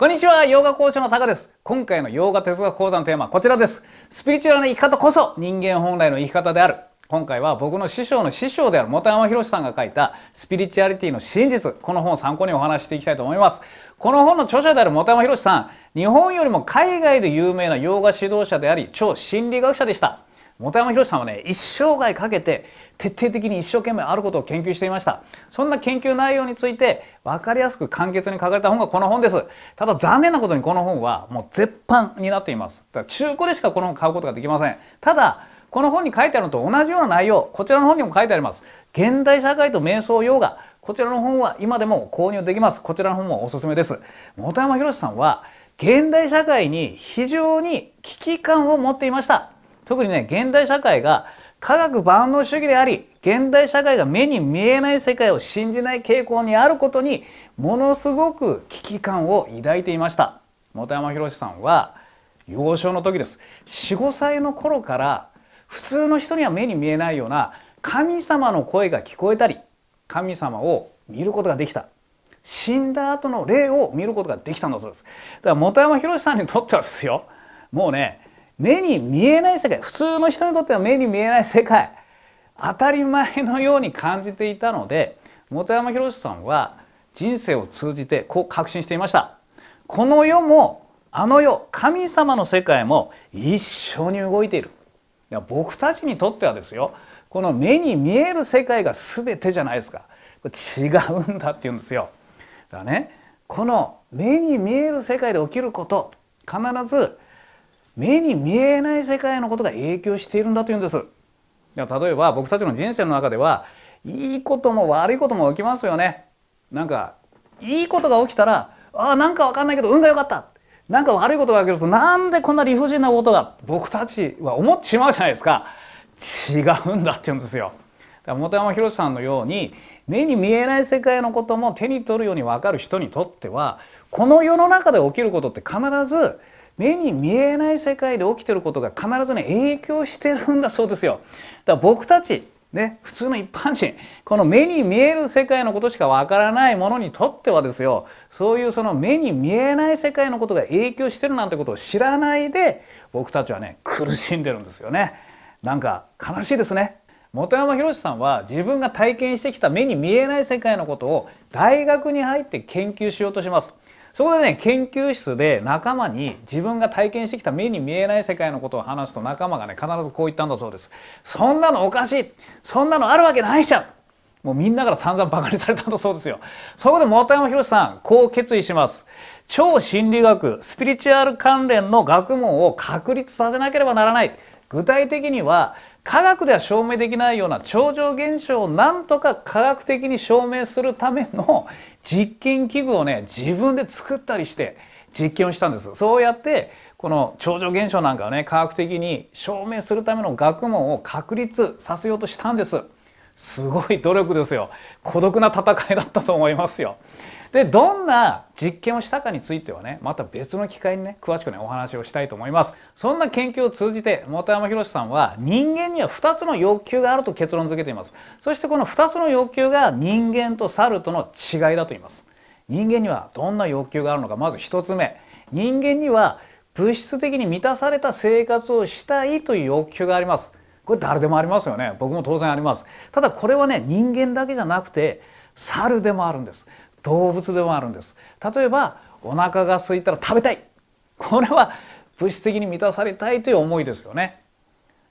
こんにちは、ヨガ講師のタカです。今回のヨガ哲学講座のテーマはこちらです。スピリチュアルな生き方こそ人間本来の生き方である。今回は僕の師匠の師匠である元山博さんが書いたスピリチュアリティの真実、この本を参考にお話していきたいと思います。この本の著者である元山博さん、日本よりも海外で有名なヨガ指導者であり、超心理学者でした。本山博さんはね一生涯かけて徹底的に一生懸命あることを研究していましたそんな研究内容について分かりやすく簡潔に書かれた本がこの本ですただ残念なことにこの本はもう絶版になっていますだから中古でしかこの本買うことができませんただこの本に書いてあるのと同じような内容こちらの本にも書いてあります現代社会と瞑想ヨガこちらの本は今でも購入できますこちらの本もおすすめです本山博さんは現代社会に非常に危機感を持っていました特にね現代社会が科学万能主義であり現代社会が目に見えない世界を信じない傾向にあることにものすごく危機感を抱いていました本山博さんは幼少の時です45歳の頃から普通の人には目に見えないような神様の声が聞こえたり神様を見ることができた死んだ後の霊を見ることができたんだそうですだから本山博さんにとってはですよもうね目に見えない世界普通の人にとっては目に見えない世界当たり前のように感じていたので本山博さんは人生を通じてこう確信していましたこの世もあの世神様の世界も一緒に動いているいや僕たちにとってはですよこの目に見える世界が全てじゃないですか違うんだって言うんですよだからねこの目に見える世界で起きること必ず目に見えない世界のことが影響しているんだというんです。例えば僕たちの人生の中ではいいことも悪いことも起きますよね。なんかいいことが起きたらあなんか分かんないけど運が良かったなんか悪いことが起きるとなんでこんな理不尽なことが僕たちは思っちまうじゃないですか違うんだって言うんですよ。だから本山宏さんのように目に見えない世界のことも手に取るように分かる人にとってはこの世の中で起きることって必ず目に見えない世界で起きてることが必ずね影響してるんだそうですよ。だから僕たちね、普通の一般人この目に見える世界のことしかわからないものにとってはですよそういうその目に見えない世界のことが影響してるなんてことを知らないで僕たちはね苦しんでるんですよね。なんか悲しいですね。本山博さんは自分が体験してきた目に見えない世界のことを大学に入って研究しようとします。そこでね研究室で仲間に自分が体験してきた目に見えない世界のことを話すと仲間がね必ずこう言ったんだそうですそんなのおかしいそんなのあるわけないじゃんもうみんなから散々バカにされたんだそうですよそこで本山宏さんこう決意します超心理学スピリチュアル関連の学問を確立させなければならない具体的には科学では証明できないような超常現象をなんとか科学的に証明するための実験器具をね自分で作ったりして実験をしたんですそうやってこの超常現象なんかをね科学的に証明するための学問を確立させようとしたんですすごい努力ですよ孤独な戦いだったと思いますよでどんな実験をしたかについてはねまた別の機会にね詳しくねお話をしたいと思いますそんな研究を通じて本山宏さんは人間には2つの欲求があると結論付けていますそしてこの2つの欲求が人間と猿との違いだと言います人間にはどんな欲求があるのかまず1つ目人間には物質的に満たされた生活をしたいという欲求がありますこれ誰でもありますよね僕も当然ありますただこれはね人間だけじゃなくて猿でもあるんです動物でもあるんです例えばお腹が空いたら食べたいこれは物質的に満たされたいという思いですよね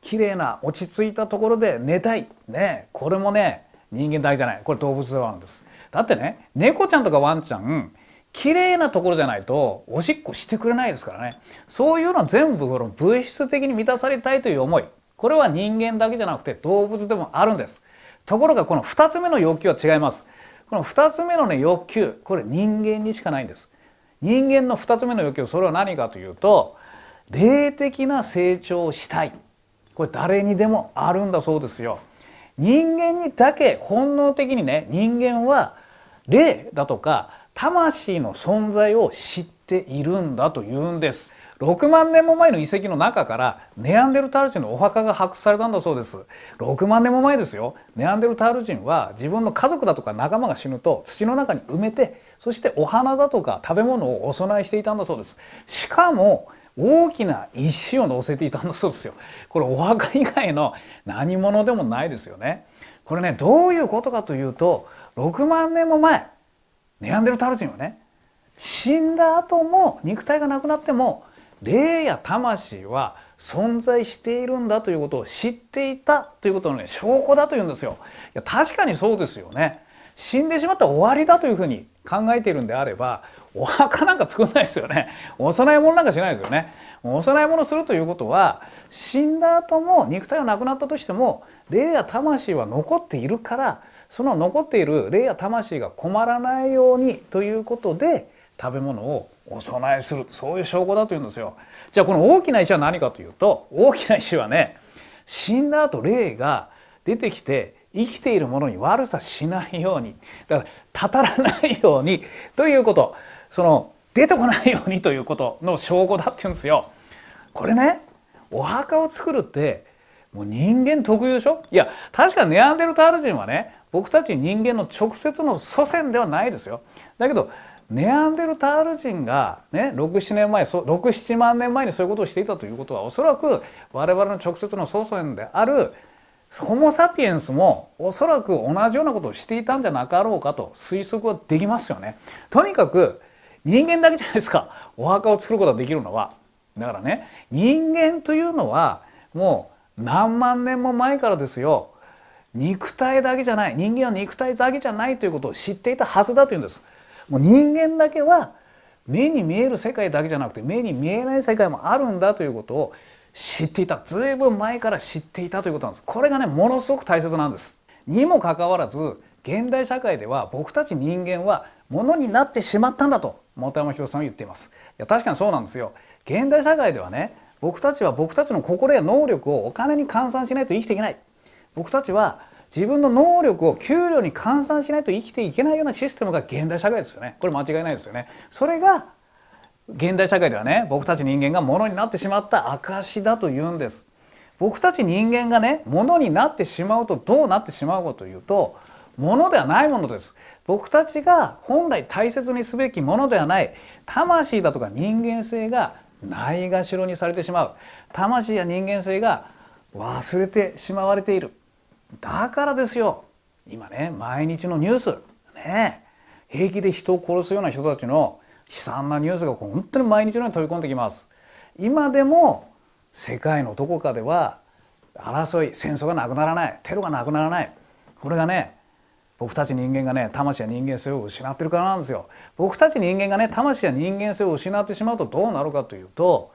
綺麗な落ち着いたところで寝たいねこれもね人間だけじゃないこれ動物でもあるんですだってね猫ちゃんとかワンちゃん綺麗なところじゃないとおしっこしてくれないですからねそういうのは全部この物質的に満たされたいという思いこれは人間だけじゃなくて動物でもあるんですところがこの2つ目の要求は違いますこの2つ目のね欲求これ人間にしかないんです人間の2つ目の欲求それは何かというと霊的な成長をしたいこれ誰にでもあるんだそうですよ人間にだけ本能的にね人間は霊だとか魂の存在を知っているんだというんです6万年も前の遺跡の中からネアンデルタール人のお墓が発掘されたんだそうです6万年も前ですよネアンデルタール人は自分の家族だとか仲間が死ぬと土の中に埋めてそしてお花だとか食べ物をお供えしていたんだそうですしかも大きな石を乗せていたんだそうですよこれお墓以外の何物でもないですよねこれねどういうことかというと6万年も前ネアンデルタール人はね死んだ後も肉体がなくなっても霊や魂は存在しているんだということを知っていたということのね証拠だというんですよ。いや確かにそうですよね。死んでしまったら終わりだというふうに考えているんであればお墓なんか作んないですよねお供え物なんかしないですよねお供え物するということは死んだ後も肉体がなくなったとしても霊や魂は残っているからその残っている霊や魂が困らないようにということで食べ物をお供えするそういう証拠だというんですよ。じゃあこの大きな石は何かというと大きな石はね死んだ後霊が出てきて生きているものに悪さしないようにだからたたらないようにということその出てこないようにということの証拠だって言うんですよ。これねお墓を作るってもう人間特有でしょいや確かネアンデルタール人はね僕たち人間の直接の祖先ではないですよ。だけどネアンデルタール人が、ね、67年前67万年前にそういうことをしていたということはおそらく我々の直接の祖先であるホモ・サピエンスもおそらく同じようなことをしていたんじゃなかろうかと推測はできますよね。とにかく人間だけじゃないですかお墓を作ることができるのは。だからね人間というのはもう何万年も前からですよ肉体だけじゃない人間は肉体だけじゃないということを知っていたはずだというんです。もう人間だけは目に見える世界だけじゃなくて目に見えない世界もあるんだということを知っていた随分前から知っていたということなんですこれがねものすごく大切なんですにもかかわらず現代社会では僕たち人間はものになってしまったんだと本山博さんは言っていますいや確かにそうなんですよ現代社会ではね僕たちは僕たちの心や能力をお金に換算しないと生きていけない僕たちは自分の能力を給料に換算しないと生きていけないようなシステムが現代社会ですよねこれ間違いないですよねそれが現代社会ではね僕たち人間がものになってしまった証だと言うんです僕たち人間がねものになってしまうとどうなってしまうかというとものではないものです僕たちが本来大切にすべきものではない魂だとか人間性がないがしろにされてしまう魂や人間性が忘れてしまわれているだからですよ今ね毎日のニュースね平気で人を殺すような人たちの悲惨なニュースが本当に毎日のように飛び込んできます。今でも世界のどこかでは争い戦争がなくならないテロがなくならないこれがね僕たち人間がね魂や人間性を失ってるからなんですよ。僕たち人間がね魂や人間性を失ってしまうとどうなるかというと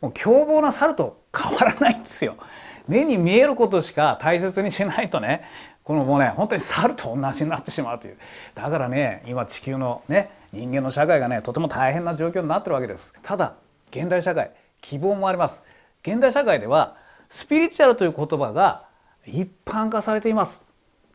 もう凶暴な猿と変わらないんですよ。目に見えることしか大切にしないとねこのもうね本当に猿と同じになってしまうというだからね今地球のね人間の社会がねとても大変な状況になってるわけですただ現代社会希望もあります現代社会ではスピリチュアルという言葉が一般化されています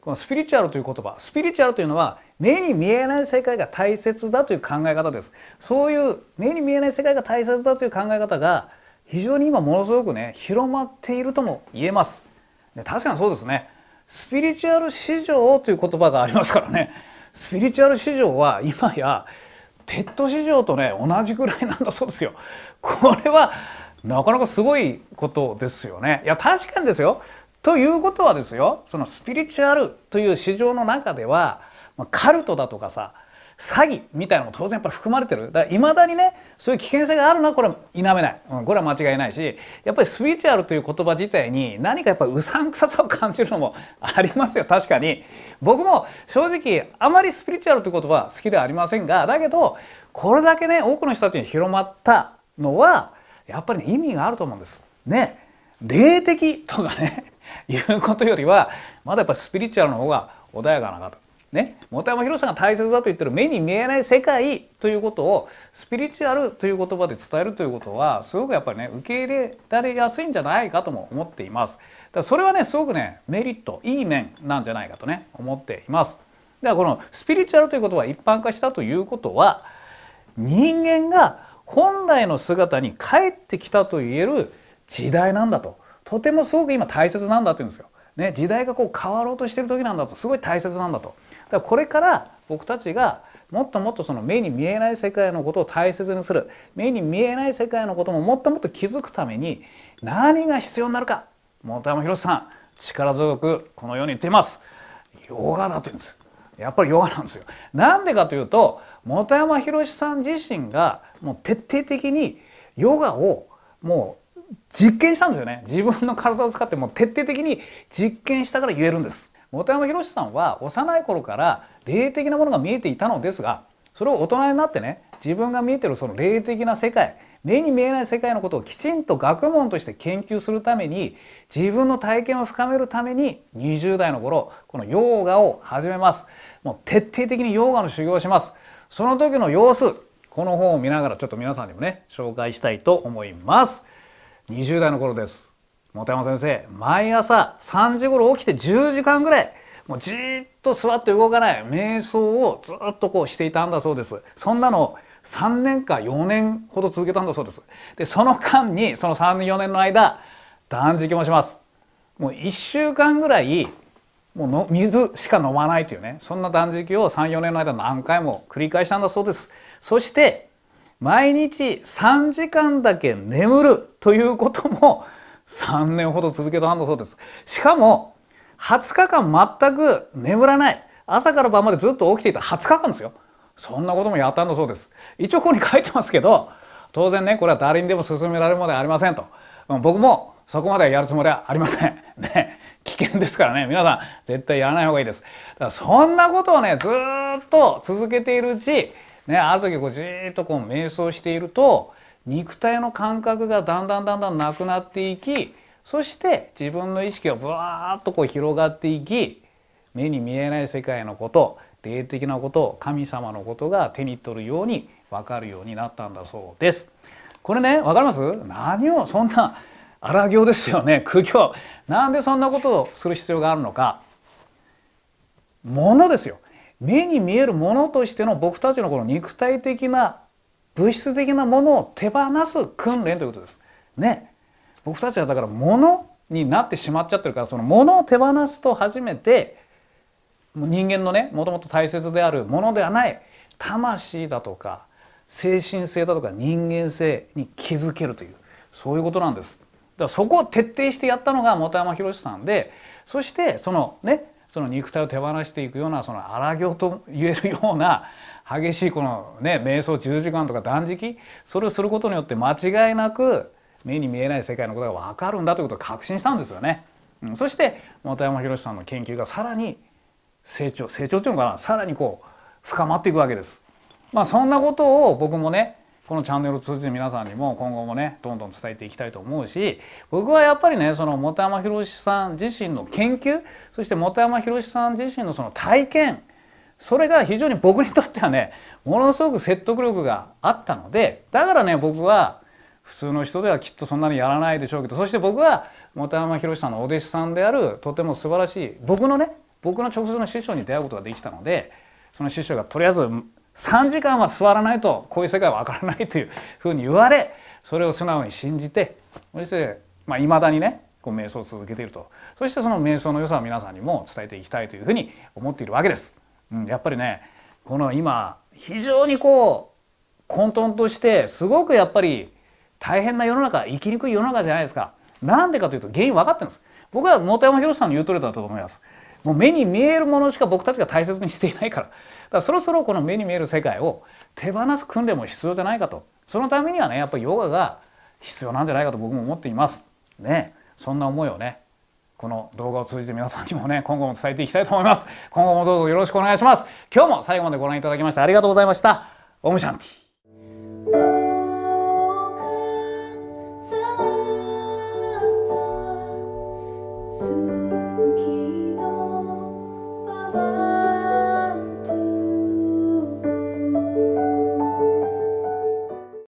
このスピリチュアルという言葉スピリチュアルというのは目に見えない世界が大切だという考え方ですそういう目に見えない世界が大切だという考え方が非常に今ものすごくね広まっているとも言えます。で確かにそうですねスピリチュアル市場という言葉がありますからねスピリチュアル市場は今やペット市場とね同じぐらいなんだそうですよ。これはなかなかすごいことですよね。いや確かにですよ。ということはですよそのスピリチュアルという市場の中ではカルトだとかさ詐欺みたいなのも当然やっぱり含まれてるだからいまだにねそういう危険性があるのはこれは否めない、うん、これは間違いないしやっぱりスピリチュアルという言葉自体に何かやっぱりうさんくささを感じるのもありますよ確かに僕も正直あまりスピリチュアルという言葉は好きではありませんがだけどこれだけね多くの人たちに広まったのはやっぱり、ね、意味があると思うんです。ね霊的とかね いうことよりはまだやっぱりスピリチュアルの方が穏やかな方ね、本山宏さんが大切だと言ってる目に見えない世界ということをスピリチュアルという言葉で伝えるということはすごくやっぱりね受け入れられやすいんじゃないかとも思っています。だそれはねすごくねメリットいい面なんじゃないかとね思っています。ではらこのスピリチュアルという言葉が一般化したということは人間が本来の姿に帰ってきたと言える時代なんだととてもすごく今大切なんだって言うんですよ。ね、時代がこう変わろうとしてる時なんだとすごい大切なんだと。だからこれから僕たちがもっともっとその目に見えない世界のことを大切にする目に見えない世界のことももっともっと気づくために何が必要になるか本山宏さん力強くこの世に出ますヨガだと言うんですやっぱりヨガなんですよなんでかというと本山宏さん自身がもう徹底的にヨガをもう実験したんですよね自分の体を使っても徹底的に実験したから言えるんです本山博さんは幼い頃から霊的なものが見えていたのですがそれを大人になってね自分が見えてるその霊的な世界目に見えない世界のことをきちんと学問として研究するために自分の体験を深めるために20代の頃このヨーガを始めますもう徹底的にヨーガの修行をしますその時の様子この本を見ながらちょっと皆さんにもね紹介したいと思います20代の頃です本山先生毎朝3時頃起きて10時間ぐらいもうじっと座って動かない瞑想をずっとこうしていたんだそうですそんなの3年か4年ほど続けたんだそうですでその間にその34年の間断食もしますもう1週間ぐらいもうの水しか飲まないというねそんな断食を34年の間何回も繰り返したんだそうですそして毎日3時間だけ眠るということも3年ほど続けたんだそうです。しかも20日間全く眠らない朝から晩までずっと起きていた20日間ですよ。そんなこともやったんだそうです。一応ここに書いてますけど当然ねこれは誰にでも勧められるものではありませんと。僕もそこまではやるつもりはありません。ね、危険ですからね皆さん絶対やらない方がいいです。だからそんなことをねずっと続けているうちね、ある時こうじっとこう瞑想していると肉体の感覚がだんだんだんだんなくなっていきそして自分の意識がぶわーっとこう広がっていき目に見えない世界のこと霊的なこと神様のことが手に取るように分かるようになったんだそうです。これね分かります何をそんな荒行ですよね苦行なんでそんなことをする必要があるのかものですよ目に見えるものとしての僕たちのこの肉体的な物質的なものを手放す訓練ということです。ね。僕たちはだから物になってしまっちゃってるからその物を手放すと初めて人間のねもともと大切であるものではない魂だとか精神性だとか人間性に気づけるというそういうことなんです。だからそこを徹底してやったのが本山博さんでそしてそのねその肉体を手放していくようなその荒行と言えるような 激しいこのね瞑想10時間とか断食それをすることによって間違いなく目に見えない世界のことが分かるんだということを確信したんですよね。うん、そして本山宏さんの研究がさらに成長成長っていうのかなさらにこう深まっていくわけです。まあ、そんなことを僕もねこのチャンネルを通じて皆さんにも今後もねどんどん伝えていきたいと思うし僕はやっぱりねその本山博さん自身の研究そして本山博さん自身のその体験それが非常に僕にとってはねものすごく説得力があったのでだからね僕は普通の人ではきっとそんなにやらないでしょうけどそして僕は本山博さんのお弟子さんであるとても素晴らしい僕のね僕の直接の師匠に出会うことができたのでその師匠がとりあえず3時間は座らないとこういう世界は分からないというふうに言われそれを素直に信じてそしていまだにねこう瞑想を続けているとそしてその瞑想の良さを皆さんにも伝えていきたいというふうに思っているわけです。うん、やっぱりねこの今非常にこう混沌としてすごくやっぱり大変な世の中生きにくい世の中じゃないですか。なんでかというと原因分かってるんです。僕は本山博さんの言うおりだと思います。もう目に見えるものしか僕たちが大切にしていないからからそろそろこの目に見える世界を手放す訓練も必要じゃないかとそのためにはねやっぱりヨガが必要なんじゃないかと僕も思っています。ねそんな思いをねこの動画を通じて皆さんにもね今後も伝えていきたいと思います。今後もどうぞよろしくお願いします。今日も最後までご覧いただきましてありがとうございました。オムシャンティ